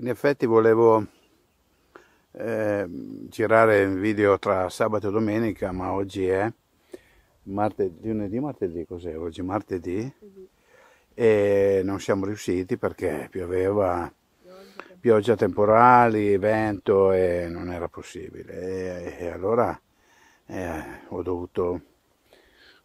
In effetti volevo eh, girare un video tra sabato e domenica, ma oggi è martedì, lunedì, martedì, cos'è oggi? Martedì e non siamo riusciti perché pioveva, pioggia temporali, vento e non era possibile. E, e allora eh, ho dovuto,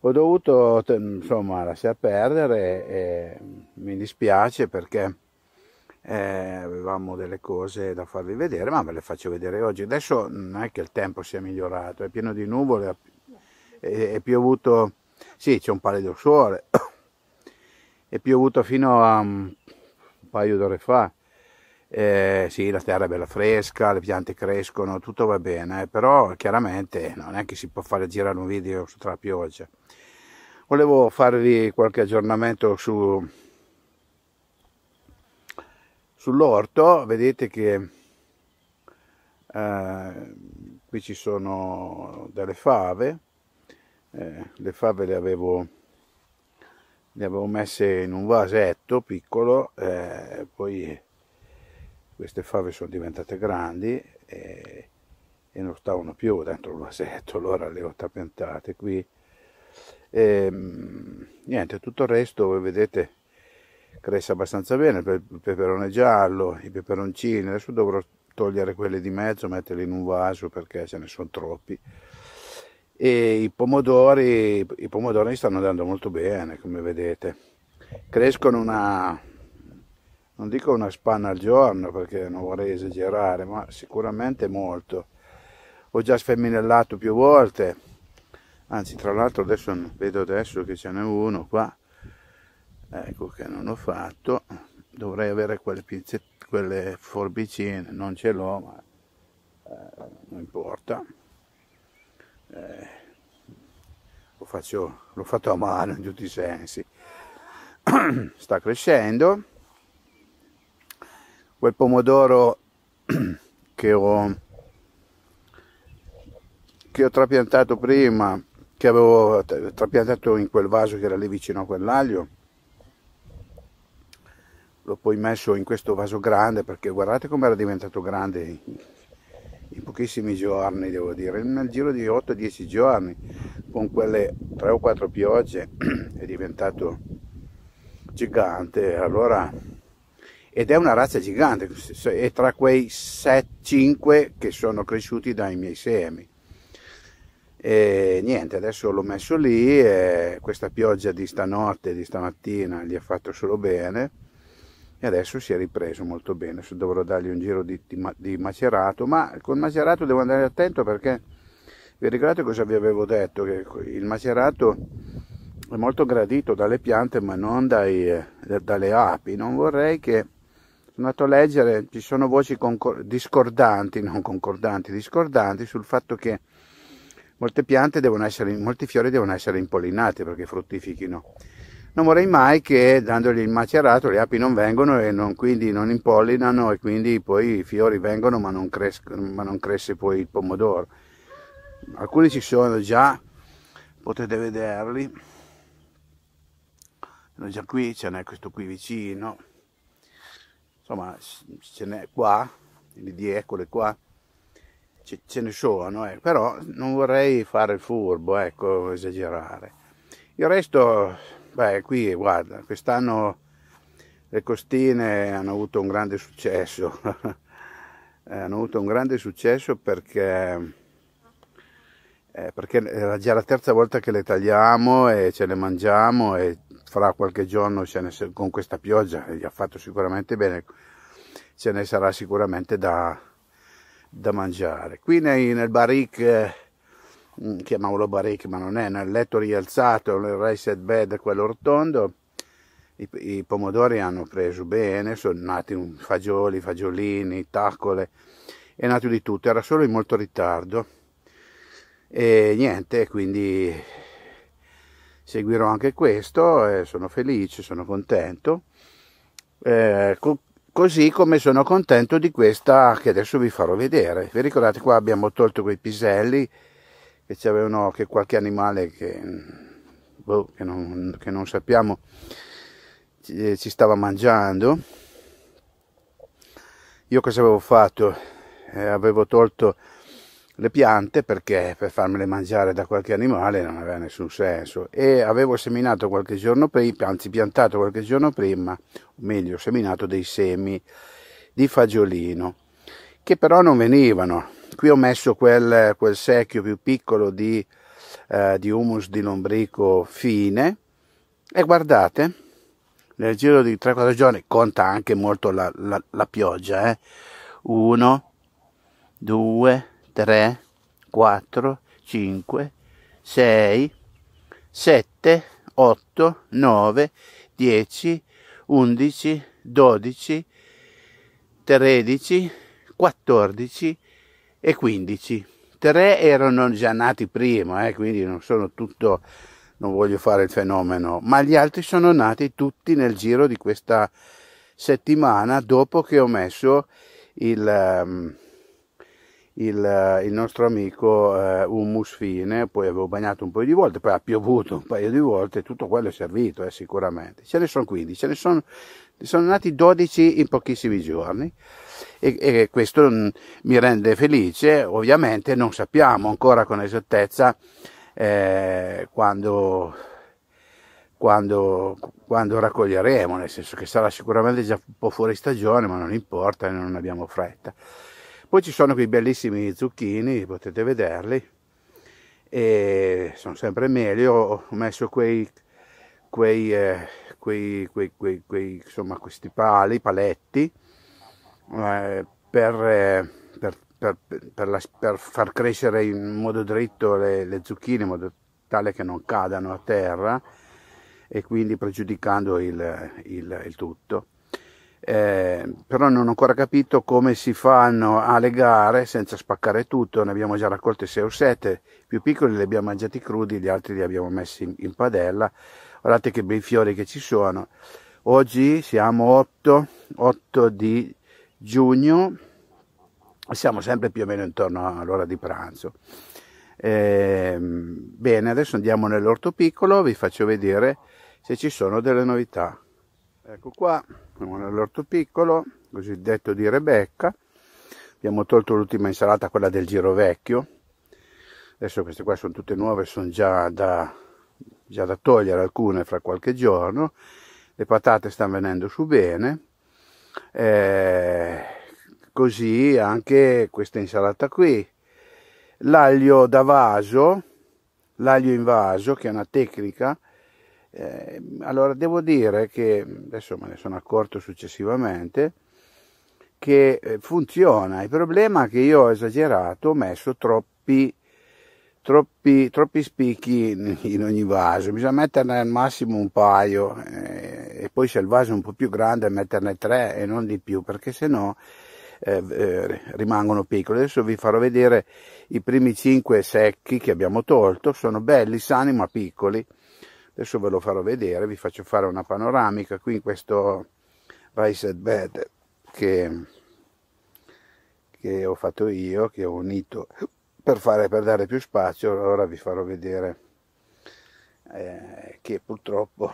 ho dovuto insomma, lasciar perdere e mi dispiace perché eh, avevamo delle cose da farvi vedere, ma ve le faccio vedere oggi. Adesso non è che il tempo sia migliorato, è pieno di nuvole, è, è piovuto, sì c'è un pallido sole, è piovuto fino a mm, un paio d'ore fa. Eh, sì, la terra è bella fresca, le piante crescono, tutto va bene, eh, però chiaramente non è che si può fare girare un video tra pioggia. Volevo farvi qualche aggiornamento su, Sull'orto vedete che eh, qui ci sono delle fave, eh, le fave le avevo, le avevo, messe in un vasetto piccolo, eh, poi queste fave sono diventate grandi e, e, non stavano più dentro il vasetto, allora le ho trapiantate qui. E, ehm, niente, tutto il resto voi vedete cresce abbastanza bene, il peperone giallo, i peperoncini, adesso dovrò togliere quelli di mezzo, metterli in un vaso perché ce ne sono troppi. E i pomodori, i pomodori stanno andando molto bene, come vedete. Crescono una, non dico una spanna al giorno perché non vorrei esagerare, ma sicuramente molto. Ho già sfemminellato più volte, anzi tra l'altro adesso vedo adesso che ce n'è uno qua ecco che non ho fatto dovrei avere quelle, quelle forbicine non ce l'ho ma eh, non importa eh, lo, faccio, l'ho fatto a mano in tutti i sensi sta crescendo quel pomodoro che ho che ho trapiantato prima che avevo trapiantato in quel vaso che era lì vicino a quell'aglio l'ho poi messo in questo vaso grande perché guardate come era diventato grande in pochissimi giorni devo dire nel giro di 8-10 giorni con quelle 3 o 4 piogge è diventato gigante allora ed è una razza gigante è tra quei 7, 5 che sono cresciuti dai miei semi e niente adesso l'ho messo lì e questa pioggia di stanotte di stamattina gli ha fatto solo bene e adesso si è ripreso molto bene, adesso dovrò dargli un giro di, di, di macerato, ma con macerato devo andare attento perché vi ricordate cosa vi avevo detto, che il macerato è molto gradito dalle piante ma non dai, eh, dalle api, non vorrei che sono andato a leggere, ci sono voci concor- discordanti, non concordanti, discordanti sul fatto che molte piante devono essere, molti fiori devono essere impollinati perché fruttifichino non vorrei mai che dandogli il macerato le api non vengono e non, quindi non impollinano e quindi poi i fiori vengono ma non, cres- ma non cresce poi il pomodoro. Alcuni ci sono già, potete vederli, sono già qui, ce n'è questo qui vicino, insomma ce n'è qua, di eccole qua ce, ne sono, eh. però non vorrei fare il furbo, ecco, esagerare. Il resto Beh, qui guarda, quest'anno le costine hanno avuto un grande successo. Eh, hanno avuto un grande successo perché, eh, perché era già la terza volta che le tagliamo e ce le mangiamo e fra qualche giorno ne, con questa pioggia, gli ha fatto sicuramente bene, ce ne sarà sicuramente da, da mangiare. Qui nei, nel barrique Mm, chiamavolo Baricchi, ma non è, nel letto rialzato, il reset bed, quello rotondo, i, i, pomodori hanno preso bene, sono nati fagioli, fagiolini, taccole, è nato di tutto, era solo in molto ritardo. E niente, quindi seguirò anche questo, eh, sono felice, sono contento. Eh, co- così come sono contento di questa che adesso vi farò vedere. Vi ricordate qua abbiamo tolto quei piselli che ci avevano qualche animale che, boh, che, non, che non, sappiamo ci, eh, ci, stava mangiando. Io cosa avevo fatto? Eh, avevo tolto le piante perché per farmele mangiare da qualche animale non aveva nessun senso e avevo seminato qualche giorno prima, anzi piantato qualche giorno prima, o meglio seminato dei semi di fagiolino che però non venivano Qui ho messo quel, quel secchio più piccolo di, eh, di humus di lombrico fine e guardate, nel giro di 3-4 giorni conta anche molto la, la, la pioggia, 1, 2, 3, 4, 5, 6, 7, 8, 9, 10, 11, 12, 13, 14, e 15. Tre erano già nati prima, eh, quindi non sono tutto, non voglio fare il fenomeno, ma gli altri sono nati tutti nel giro di questa settimana dopo che ho messo il, ehm, il, eh, il nostro amico eh, hummus fine, poi avevo bagnato un paio di volte, poi ha piovuto un paio di volte, tutto quello è servito eh, sicuramente. Ce ne sono 15, ce ne sono, sono nati 12 in pochissimi giorni e, e questo mm, mi rende felice, ovviamente non sappiamo ancora con esattezza eh, quando quando, quando, raccoglieremo, nel senso che sarà sicuramente già un po' fuori stagione, ma non importa, non abbiamo fretta. Poi ci sono quei bellissimi zucchini, potete vederli, e sono sempre meglio, ho messo quei, quei, eh, quei, quei insomma, questi pali, paletti, eh, per, eh, per, per, la, per, far crescere in modo dritto le, le zucchine, in modo tale che non cadano a terra e quindi pregiudicando il, il, il tutto eh, però non ho ancora capito come si fanno a legare senza spaccare tutto, ne abbiamo già raccolte 6 o 7, I più piccoli li abbiamo mangiati crudi, gli altri li abbiamo messi in, in padella, guardate che bei fiori che ci sono, oggi siamo 8, 8 di giugno, siamo sempre più o meno intorno all'ora di pranzo. Eh, bene, adesso andiamo nell'orto piccolo, vi faccio vedere se ci sono delle novità. Ecco qua, Primo nell'orto piccolo, cosiddetto di Rebecca. Abbiamo tolto l'ultima insalata, quella del giro vecchio. Adesso queste qua sono tutte nuove, sono già da, già da togliere alcune fra qualche giorno. Le patate stanno venendo su bene. Eh, così anche questa insalata qui. L'aglio da vaso, l'aglio in vaso, che è una tecnica eh, allora devo dire che, adesso me ne sono accorto successivamente, che eh, funziona. Il problema è che io ho esagerato, ho messo troppi, troppi, troppi spicchi in, in ogni vaso, bisogna metterne al massimo un paio eh, e poi se il vaso è un po' più grande metterne tre e non di più, perché se no eh, eh rimangono piccoli. Adesso vi farò vedere i primi cinque secchi che abbiamo tolto, sono belli, sani ma piccoli adesso ve lo farò vedere, vi faccio fare una panoramica qui in questo rice bed che, che ho fatto io, che ho unito per, fare, per dare più spazio, ora vi farò vedere eh, che purtroppo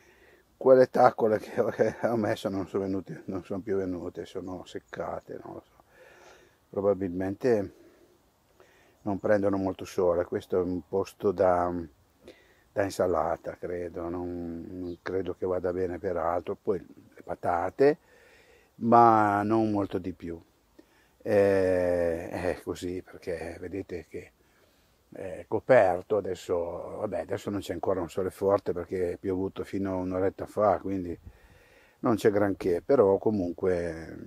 quelle taccole che ho messo non sono, venute, non sono più venute, sono seccate, non lo so. probabilmente non prendono molto sole, questo è un posto da da insalata, credo, non, non credo che vada bene per altro, poi le patate, ma non molto di più. Eh, è così perché vedete che è eh, coperto adesso vabbè adesso non c'è ancora un sole forte perché è piovuto fino a un'oretta fa quindi non c'è granché però comunque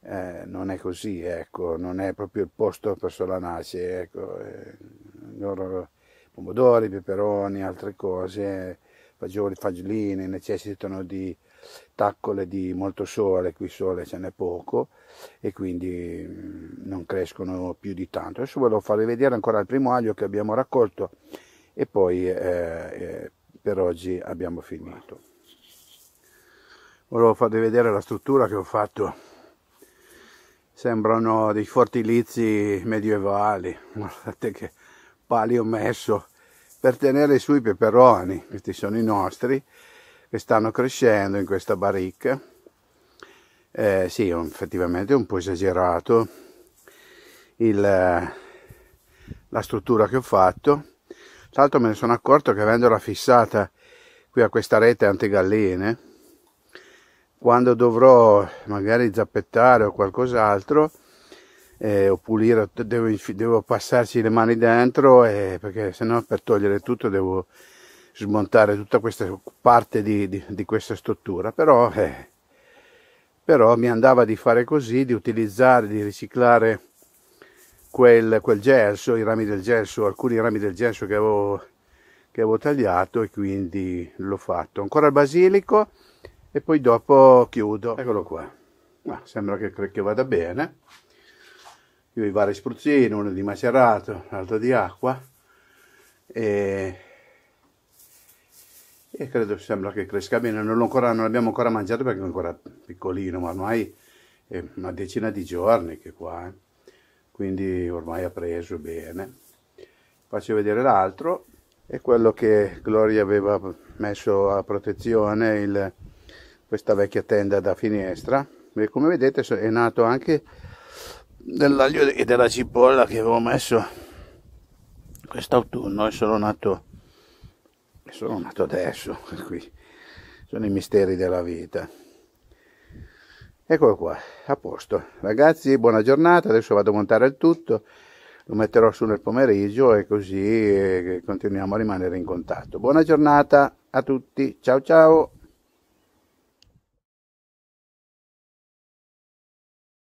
eh, non è così ecco non è proprio il posto per solanarsi ecco eh, loro pomodori, peperoni, altre cose, fagioli, fagioline, necessitano di taccole di molto sole, qui sole ce n'è poco e quindi mm, non crescono più di tanto. Adesso volevo farvi vedere ancora il primo aglio che abbiamo raccolto e poi eh, eh per oggi abbiamo finito. Volevo farvi vedere la struttura che ho fatto. Sembrano dei fortilizi medievali, guardate che pali ho messo per tenere sui peperoni, questi sono i nostri che stanno crescendo in questa baricca. Eh, sì, effettivamente è un po' esagerato il, la struttura che ho fatto. Tra l'altro me ne sono accorto che avendola fissata qui a questa rete antigalline, quando dovrò magari zappettare o qualcos'altro, eh, o pulire, devo, devo, passarci le mani dentro eh, perché sennò per togliere tutto devo smontare tutta questa parte di, di, di questa struttura. Però, eh, però, mi andava di fare così, di utilizzare, di riciclare quel, quel gelso, i rami del gelso, alcuni rami del gelso che avevo, che avevo tagliato e quindi l'ho fatto. Ancora il basilico e poi dopo chiudo. Eccolo qua. Ma ah, sembra che, che vada bene io i vari spruzzini, uno di macerato, l'altro di acqua e, e credo sembra che cresca bene, non, ancora, non l'abbiamo ancora mangiato perché è ancora piccolino, ma ormai è una decina di giorni che qua, eh. quindi ormai ha preso bene. Faccio vedere l'altro, è quello che Gloria aveva messo a protezione il, questa vecchia tenda da finestra, e come vedete è nato anche dell'aglio e della cipolla che avevo messo quest'autunno e sono nato sono nato adesso qui sono i misteri della vita eccolo qua a posto ragazzi buona giornata adesso vado a montare il tutto lo metterò su nel pomeriggio e così eh, continuiamo a rimanere in contatto buona giornata a tutti ciao ciao